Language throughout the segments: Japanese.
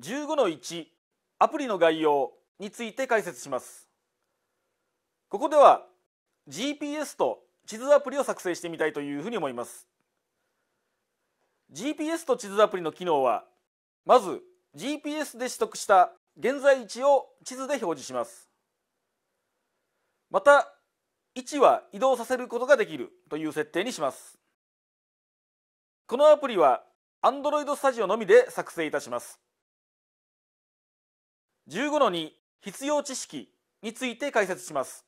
15の1アプリの概要について解説しますここでは GPS と地図アプリを作成してみたいというふうに思います GPS と地図アプリの機能はまず GPS で取得した現在位置を地図で表示しますまた位置は移動させることができるという設定にしますこのアプリは Android Studio のみで作成いたします15の2必要知識について解説します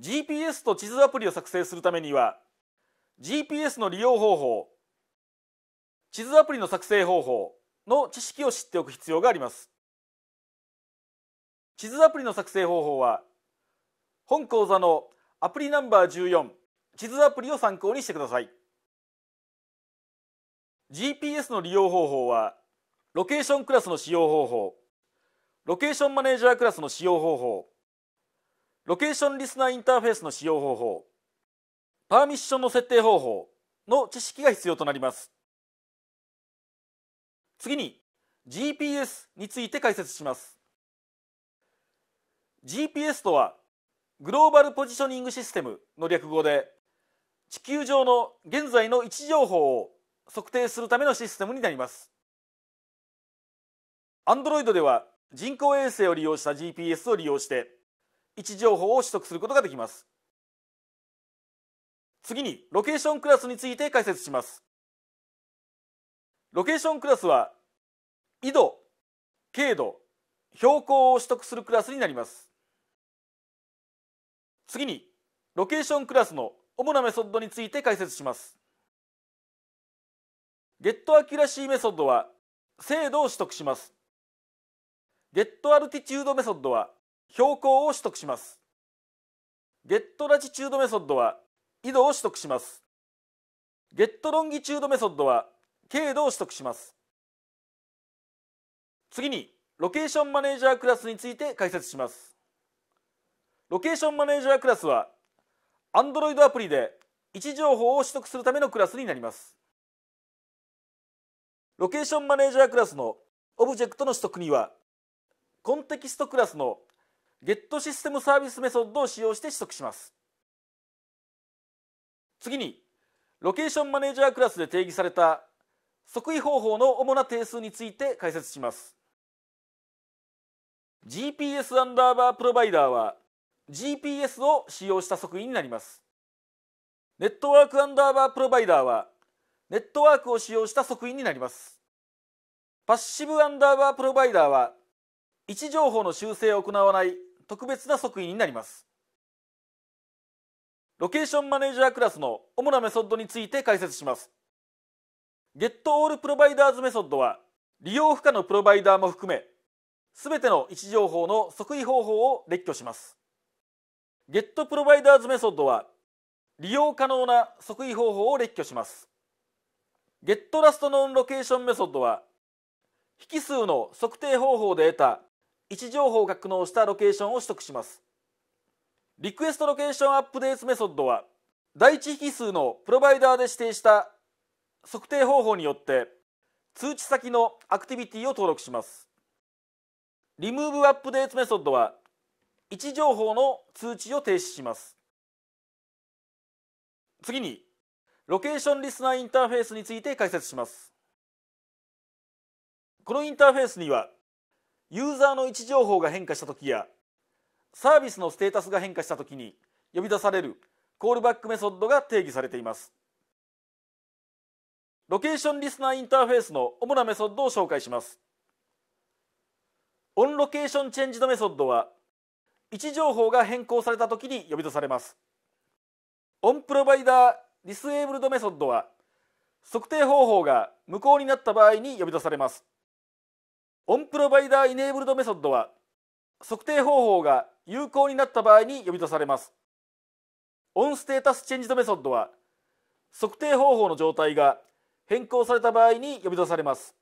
GPS と地図アプリを作成するためには GPS の利用方法地図アプリの作成方法の知識を知っておく必要があります地図アプリの作成方法は本講座のアプリナンバー14地図アプリを参考にしてください GPS の利用方法はロケーションクラスの使用方法ロケーションマネージャークラスの使用方法ロケーションリスナーインターフェースの使用方法パーミッションの設定方法の知識が必要となります次に GPS について解説します GPS とはグローバルポジショニングシステムの略語で地球上の現在の位置情報を測定するためのシステムになります Android では人工衛星を利用した GPS を利用して位置情報を取得することができます次にロケーションクラスについて解説しますロケーションクラスは緯度経度標高を取得するクラスになります次にロケーションクラスの主なメソッドについて解説しますゲットアキュラシーメソッドは精度を取得しますゲットアルティチュードメソッドは標高を取得します。ゲットラチチュードメソッドは緯度を取得します。ゲットロンギチュードメソッドは経度を取得します。次にロケーションマネージャークラスについて解説します。ロケーションマネージャークラスは Android アプリで位置情報を取得するためのクラスになります。ロケーションマネージャークラスのオブジェクトの取得にはコンテキストクラスのゲットシステムサービスメソッドを使用して取得します次にロケーションマネージャークラスで定義された即位方法の主な定数について解説します GPS アンダーバープロバイダーは GPS を使用した即位になりますネットワークアンダーバープロバイダーはネットワークを使用した即位になりますパッシブアンダーバープロバイダーは位置情報の修正を行わない特別な即位になりますロケーションマネージャークラスの主なメソッドについて解説します Get All Providers メソッドは利用不可のプロバイダーも含め全ての位置情報の即位方法を列挙します Get Providers メソッドは利用可能な即位方法を列挙します Get Last Non Location メソッドは引数の測定方法で得た位置情報が苦したロケーションを取得しますリクエストロケーションアップデートメソッドは第一引数のプロバイダーで指定した測定方法によって通知先のアクティビティを登録しますリムーブアップデートメソッドは位置情報の通知を停止します次にロケーションリスナーインターフェースについて解説しますこのインターフェースにはユーザーの位置情報が変化した時やサービスのステータスが変化した時に呼び出されるコールバックメソッドが定義されていますロケーションリスナーインターフェースの主なメソッドを紹介しますオンロケーションチェンジドメソッドは位置情報が変更された時に呼び出されますオンプロバイダーディスエーブルドメソッドは測定方法が無効になった場合に呼び出されますオンプロバイダーイネーブルドメソッドは測定方法が有効になった場合に呼び出されますオンステータスチェンジドメソッドは測定方法の状態が変更された場合に呼び出されます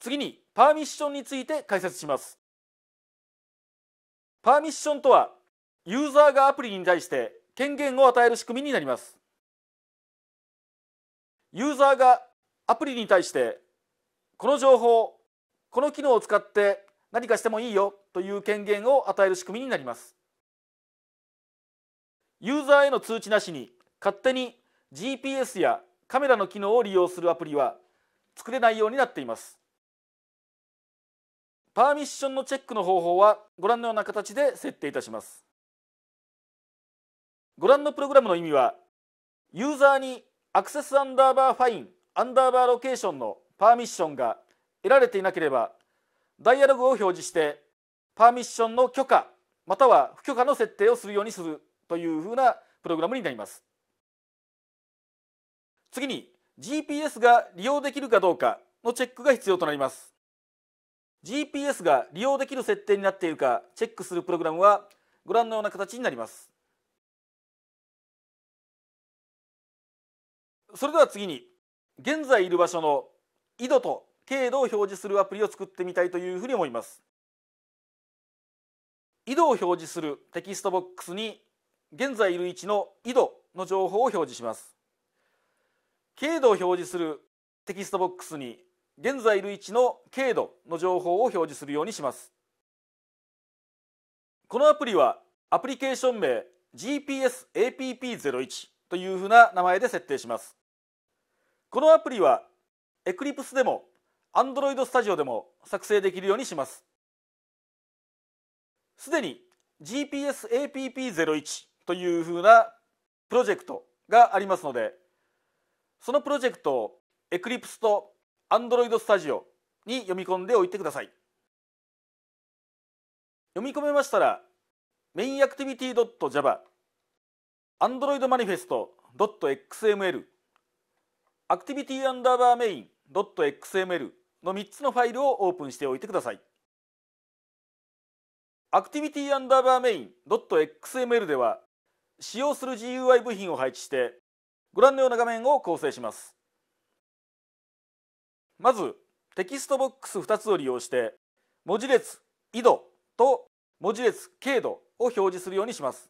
次にパーミッションについて解説しますパーミッションとはユーザーがアプリに対して権限を与える仕組みになりますユーザーがアプリに対してこの情報この機能を使って何かしてもいいよという権限を与える仕組みになりますユーザーへの通知なしに勝手に GPS やカメラの機能を利用するアプリは作れないようになっていますパーミッションのチェックの方法はご覧のような形で設定いたしますご覧のプログラムの意味はユーザーにアクセスアンダーバーファインアンダーバーロケーションのパーミッションが得られていなければダイアログを表示してパーミッションの許可または不許可の設定をするようにするというふうなプログラムになります次に GPS が利用できるかどうかのチェックが必要となります GPS が利用できる設定になっているかチェックするプログラムはご覧のような形になりますそれでは次に現在いる場所の緯度と経度を表示するアプリを作ってみたいというふうに思います緯度を表示するテキストボックスに現在いる位置の緯度の情報を表示します経度を表示するテキストボックスに現在いる位置の経度の情報を表示するようにしますこのアプリはアプリケーション名 GPSAPP01 というふうな名前で設定しますこのアプリは Eclipse でも Android Studio でも作成できるようにします。すでに GPSAPP01 というふうなプロジェクトがありますのでそのプロジェクトを Eclipse と Android Studio に読み込んでおいてください読み込めましたら mainactivity.java androidmanifest.xml activity アンダーバーメイン .xml の3つのファイルをオープンしておいてください。activity_main.xml では使用する GUI 部品を配置してご覧のような画面を構成します。まずテキストボックス2つを利用して文字列緯度と文字列経度を表示するようにします。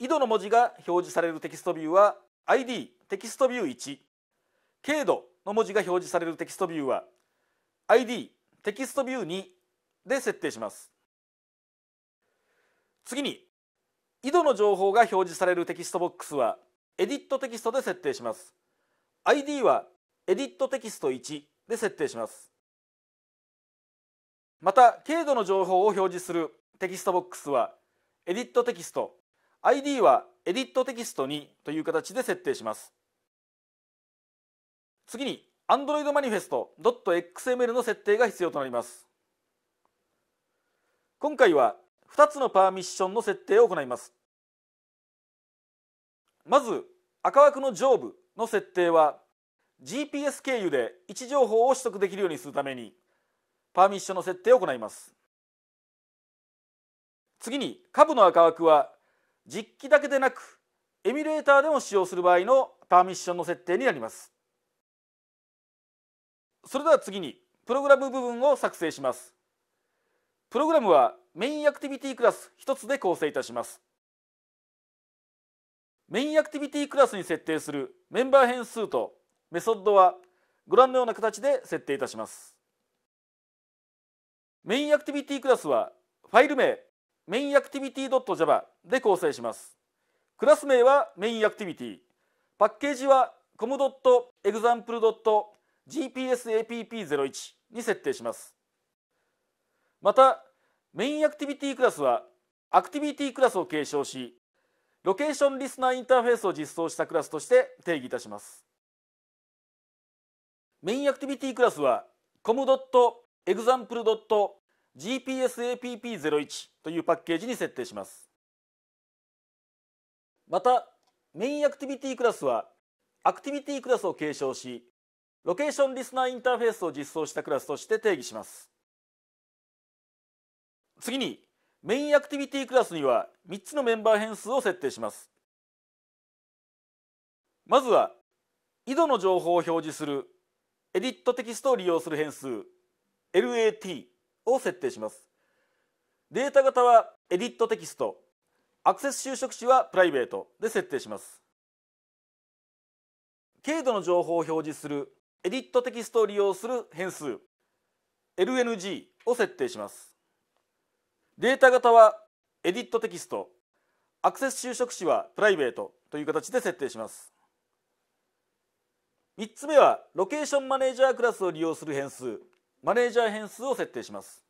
緯度の文字が表示されるテキストビューは ID テキストビュー1軽度の文字が表示されるテキストビューは ID テキストビュー2で設定します次に井戸の情報が表示されるテキストボックスはエディットテキストで設定します ID はエディットテキスト1で設定しますまた軽度の情報を表示するテキストボックスはエディットテキスト ID はエディットテキスト2という形で設定します次に Android Manifest.xml の設定が必要となります今回は2つのパーミッションの設定を行いますまず赤枠の上部の設定は GPS 経由で位置情報を取得できるようにするためにパーミッションの設定を行います次に下部の赤枠は実機だけでなくエミュレーターでも使用する場合のパーミッションの設定になりますそれでは次にプログラム部分を作成しますプログラムはメインアクティビティクラス一つで構成いたしますメインアクティビティクラスに設定するメンバー変数とメソッドはご覧のような形で設定いたしますメインアクティビティクラスはファイル名メインアクティビティ .java で構成しますクラス名はメインアクティビティパッケージは com.example.java GPSAPP01 に設定しますまたメインアクティビティクラスはアクティビティクラスを継承しロケーションリスナーインターフェースを実装したクラスとして定義いたしますメインアクティビティクラスは com.example.gpsapp01 というパッケージに設定しますまたメインアクティビティクラスはアクティビティクラスを継承しロケーションリスナーインターフェースを実装したクラスとして定義します次にメインアクティビティクラスには3つのメンバー変数を設定しますまずは井戸の情報を表示するエディットテキストを利用する変数 LAT を設定しますデータ型はエディットテキストアクセス就職値はプライベートで設定します軽度の情報を表示するエディットテキストを利用する変数 LNG を設定しますデータ型はエディットテキストアクセス就職詞はプライベートという形で設定します3つ目はロケーションマネージャークラスを利用する変数マネージャー変数を設定します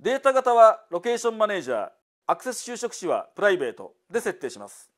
データ型はロケーションマネージャーアクセス就職詞はプライベートで設定します